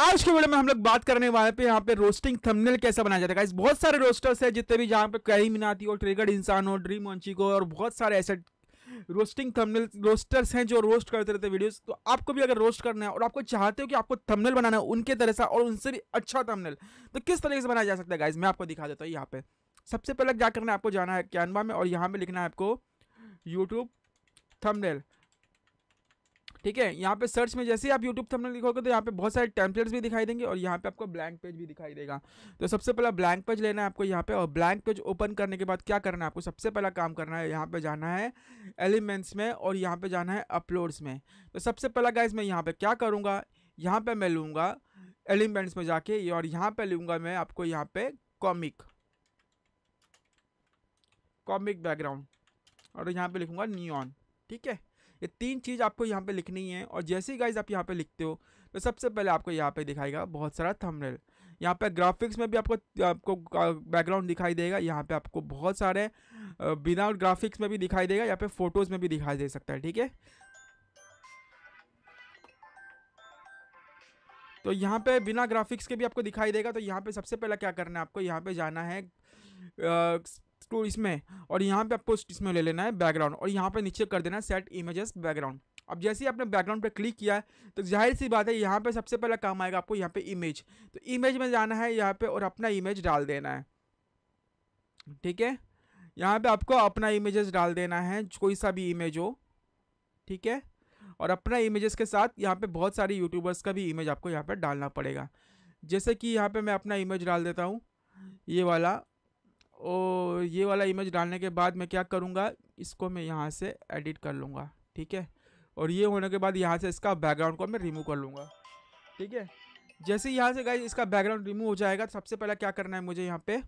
आज के वीडियो में हम लोग बात करने वाले पे यहाँ पे रोस्टिंग थंबनेल कैसे बनाया जाता है इस बहुत सारे रोस्टर्स है जितने भी जहाँ पे कई मिनाती हो ट्रिगर्ड इंसान हो ड्रीम को और बहुत सारे ऐसे रोस्टिंग थंबनेल रोस्टर्स हैं जो रोस्ट करते रहते वीडियोस तो आपको भी अगर रोस्ट करना है और आपको चाहते हो कि आपको थंबनेल बनाना है उनके तरह सा और उनसे भी अच्छा थंबनेल तो किस तरीके से बनाया जा सकता है गाइज मैं आपको दिखा देता हूँ यहाँ पे सबसे पहले क्या करना है आपको जाना है कैनवा में और यहाँ पे लिखना है आपको यूट्यूब थमनेल ठीक है यहाँ पे सर्च में जैसे ही आप यूट्यूब थंबनेल लिखोगे तो यहाँ पे बहुत सारे टेम्पलेट्स भी दिखाई देंगे और यहाँ पे आपको ब्लैंक पेज भी दिखाई देगा तो सबसे पहला ब्लैंक पेज लेना है आपको यहाँ पे और ब्लैंक पेज ओपन करने के बाद क्या करना है आपको सबसे पहला काम करना है यहाँ पे जाना है एलिमेंट्स में और यहाँ पे जाना है अपलोड्स में तो सबसे पहला गाइज मैं यहाँ पर क्या करूँगा यहाँ पर मैं लूँगा एलिमेंट्स में जाके और यहाँ पे लूँगा मैं आपको यहाँ पे कॉमिक कॉमिक बैकग्राउंड और यहाँ पर लिखूंगा नियॉन ठीक है ये तीन चीज़ आपको यहाँ पे लिखनी है और जैसे ही गाइज आप यहाँ पे लिखते हो तो सबसे पहले आपको यहाँ पे दिखाएगा बहुत सारा थंबनेल यहाँ पे ग्राफिक्स में भी आपको आपको बैकग्राउंड दिखाई देगा यहाँ पे आपको बहुत सारे बिना ग्राफिक्स में भी दिखाई देगा यहाँ पे फोटोज़ में भी दिखाई दे सकता है ठीक है तो यहाँ पे बिना ग्राफिक्स के भी आपको दिखाई देगा तो यहाँ पे सबसे पहले क्या करना है आपको यहाँ पे जाना है टू इसमें और यहाँ पे आपको इसमें ले लेना है बैकग्राउंड और यहाँ पे नीचे कर देना है सेट इमेजेस बैकग्राउंड अब जैसे ही आपने बैकग्राउंड पे क्लिक किया है तो जाहिर सी बात है यहाँ पे सबसे पहला काम आएगा आपको यहाँ पे इमेज तो इमेज में जाना है यहाँ पे और अपना इमेज डाल देना है ठीक है यहाँ पे आपको अपना इमेजेस डाल देना है कोई सा भी इमेज हो ठीक है और अपना इमेजेस के साथ यहाँ पे बहुत सारे यूट्यूबर्स का भी इमेज आपको यहाँ पर डालना पड़ेगा जैसे कि यहाँ पर मैं अपना इमेज डाल देता हूँ ये वाला और ये वाला इमेज डालने के बाद मैं क्या करूँगा इसको मैं यहाँ से एडिट कर लूँगा ठीक है और ये होने के बाद यहाँ से इसका बैकग्राउंड को मैं रिमूव कर लूँगा ठीक है जैसे यहाँ से गाइज इसका बैकग्राउंड रिमूव हो जाएगा तो सबसे पहले क्या करना है मुझे यहाँ पे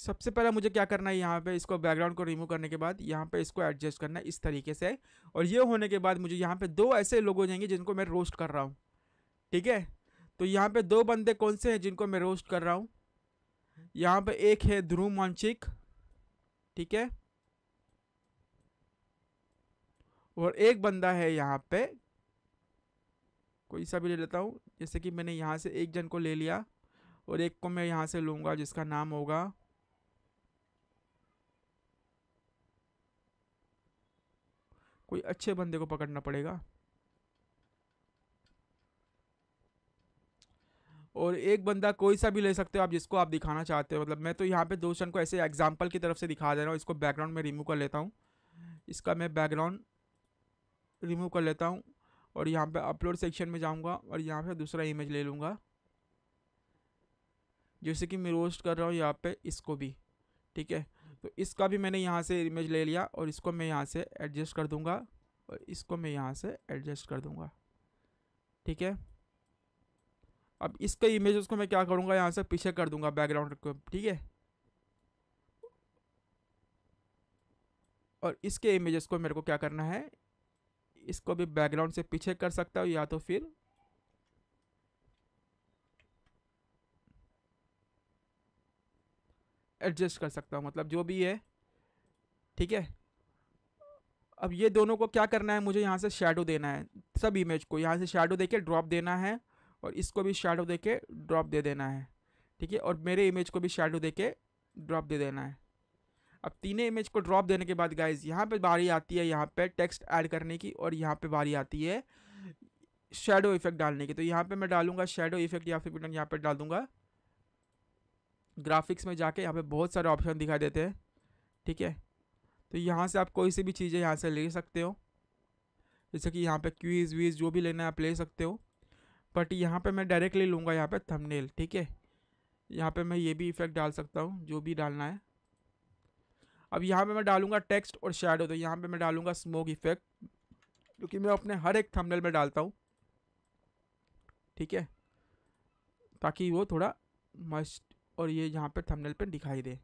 सबसे पहले मुझे क्या करना है यहाँ पे इसको बैकग्राउंड को रिमूव करने के बाद यहाँ पे इसको एडजस्ट करना है इस तरीके से और ये होने के बाद मुझे यहाँ पे दो ऐसे लोग हो जाएंगे जिनको मैं रोस्ट कर रहा हूँ ठीक है तो यहाँ पे दो बंदे कौन से हैं जिनको मैं रोस्ट कर रहा हूँ यहाँ पे एक है ध्रुव मानसिक ठीक है और एक बंदा है यहाँ पे कोई सा भी ले लेता हूँ जैसे कि मैंने यहाँ से एक जन को ले लिया और एक को मैं यहाँ से लूँगा जिसका नाम होगा कोई अच्छे बंदे को पकड़ना पड़ेगा और एक बंदा कोई सा भी ले सकते हो आप जिसको आप दिखाना चाहते हो मतलब मैं तो यहाँ पे दोस्तन को ऐसे एग्जाम्पल की तरफ से दिखा दे रहा हूँ इसको बैकग्राउंड में रिमूव कर लेता हूँ इसका मैं बैकग्राउंड रिमूव कर लेता हूँ और यहाँ पे अपलोड सेक्शन में जाऊँगा और यहाँ पे दूसरा इमेज ले लूँगा जैसे कि मैं रोस्ट कर रहा हूँ यहाँ पर इसको भी ठीक है तो इसका भी मैंने यहाँ से इमेज ले लिया और इसको मैं यहाँ से एडजस्ट कर दूँगा और इसको मैं यहाँ से एडजस्ट कर दूँगा ठीक है अब इसका इमेज उसको मैं क्या करूँगा यहाँ से पीछे कर दूंगा बैकग्राउंड को ठीक है और इसके इमेजेस को मेरे को क्या करना है इसको भी बैकग्राउंड से पीछे कर सकता हूँ या तो फिर एडजस्ट कर सकता हूँ मतलब जो भी है ठीक है अब ये दोनों को क्या करना है मुझे यहाँ से शेडो देना है सब इमेज को यहाँ से शेडो देके ड्रॉप देना है और इसको भी शेडो दे के ड्रॉप दे देना है ठीक है और मेरे इमेज को भी शेडो दे के ड्रॉप दे देना है अब तीनों इमेज को ड्रॉप देने के बाद गाइज यहाँ पे बारी आती है यहाँ पे टेक्स्ट ऐड करने की और यहाँ पे बारी आती है शेडो इफेक्ट डालने की तो यहाँ पे मैं डालूंगा शेडो इफेक्ट या फिर यहाँ पर डाल दूंगा ग्राफिक्स में जाके यहाँ पे बहुत सारे ऑप्शन दिखाई देते हैं ठीक है तो यहाँ से आप कोई सी भी चीज़ें यहाँ से ले सकते हो जैसे कि यहाँ पे क्यूज़ वीज़ जो भी लेना है आप ले सकते हो बट यहाँ पे मैं डायरेक्टली लूँगा यहाँ पे थंबनेल ठीक है यहाँ पे मैं ये भी इफेक्ट डाल सकता हूँ जो भी डालना है अब यहाँ पे मैं डालूँगा टेक्स्ट और शेडो तो यहाँ पे मैं डालूँगा स्मोक इफेक्ट क्योंकि मैं अपने हर एक थंबनेल में डालता हूँ ठीक है ताकि वो थोड़ा मस्ट और ये यहाँ पर थमनेल पर दिखाई दे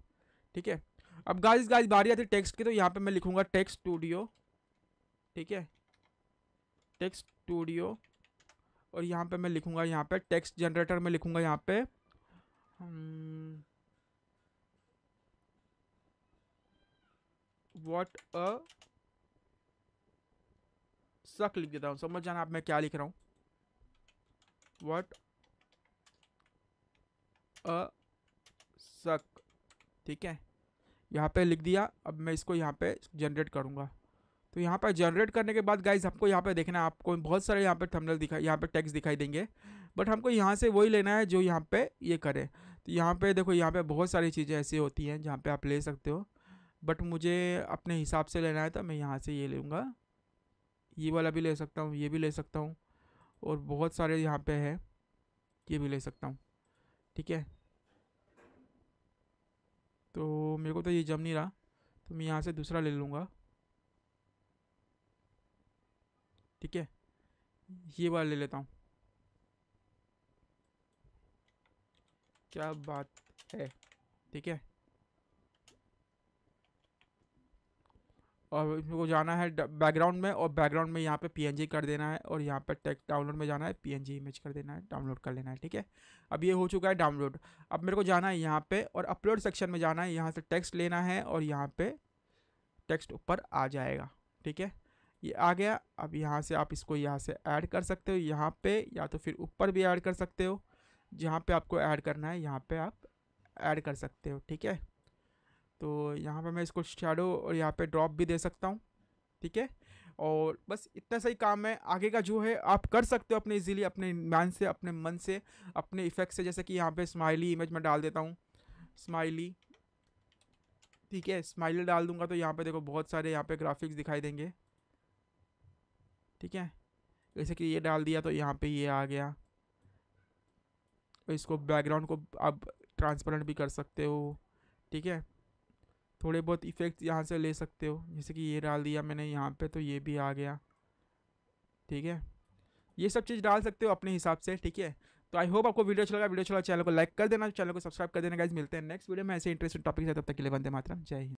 ठीक है अब गाइस गाइस बारी आती है टेक्स्ट की तो यहाँ पे मैं लिखूँगा टेक्स्ट स्टूडियो ठीक है टेक्स्ट स्टूडियो और यहाँ पे मैं लिखूँगा यहाँ पे टेक्स्ट जनरेटर में लिखूँगा यहाँ पे वॉट अ सक लिख देता हूँ समझ जाना आप मैं क्या लिख रहा हूँ वॉट अ सक ठीक है यहाँ पे लिख दिया अब मैं इसको यहाँ पे जनरेट करूँगा तो यहाँ पर जनरेट करने के बाद गाइज हमको यहाँ पर देखना है आपको बहुत सारे यहाँ पर थमनल दिखाई यहाँ पर टैक्स दिखाई देंगे बट हमको यहाँ से वही लेना है जो यहाँ पे ये करे तो यहाँ पे देखो यहाँ पे बहुत सारी चीज़ें ऐसी होती हैं जहाँ पे आप ले सकते हो बट मुझे अपने हिसाब से लेना है तो मैं यहाँ से ये लूँगा ये वाला भी ले सकता हूँ ये भी ले सकता हूँ और बहुत सारे यहाँ पे है ये भी ले सकता हूँ ठीक है तो मेरे को तो ये जम नहीं रहा तो मैं यहाँ से दूसरा ले लूँगा ठीक है ये वाला ले लेता हूँ क्या बात है ठीक है और इसको जाना है बैकग्राउंड में और बैकग्राउंड में यहाँ पे पीएनजी कर देना है और यहाँ पे टेक डाउनलोड में जाना है पीएनजी इमेज कर देना है डाउनलोड कर लेना है ठीक है अब ये हो चुका है डाउनलोड अब मेरे को जाना है यहाँ पे और अपलोड सेक्शन में जाना है यहाँ से टेक्स्ट लेना है और यहाँ पे टेक्स्ट ऊपर आ जाएगा ठीक है ये आ गया अब यहाँ से आप इसको यहाँ से ऐड कर सकते हो यहाँ पे या तो फिर ऊपर भी ऐड कर सकते हो जहाँ पे आपको ऐड करना है यहाँ पे आप ऐड कर सकते हो ठीक है तो यहाँ पे मैं इसको शेडो और यहाँ पे ड्रॉप भी दे सकता हूँ ठीक है और बस इतना सही काम है आगे का जो है आप कर सकते हो अपने इजीली अपने मैन से अपने मन से अपने इफ़ेक्ट से जैसे कि यहाँ पे स्माइली इमेज में डाल देता हूँ स्माइली ठीक है स्माइली डाल दूंगा तो यहाँ पे देखो बहुत सारे यहाँ पे ग्राफिक्स दिखाई देंगे ठीक है जैसे कि ये डाल दिया तो यहाँ पे ये आ गया इसको बैकग्राउंड को आप ट्रांसपेरेंट भी कर सकते हो ठीक है थोड़े बहुत इफ़ेक्ट यहाँ से ले सकते हो जैसे कि ये डाल दिया मैंने यहाँ पे तो ये भी आ गया ठीक है ये सब चीज़ डाल सकते हो अपने हिसाब से ठीक है तो आई होप आपको वीडियो अच्छा लगा वीडियो अच्छा लगा चैनल को लाइक कर देना चैनल को सब्सक्राइब कर देना गाइज मिलते हैं नेक्स्ट वीडियो में ऐसे इंटरेस्टिंग टॉपिक है तब तक के लिए बंदे मात्रा जय हिंद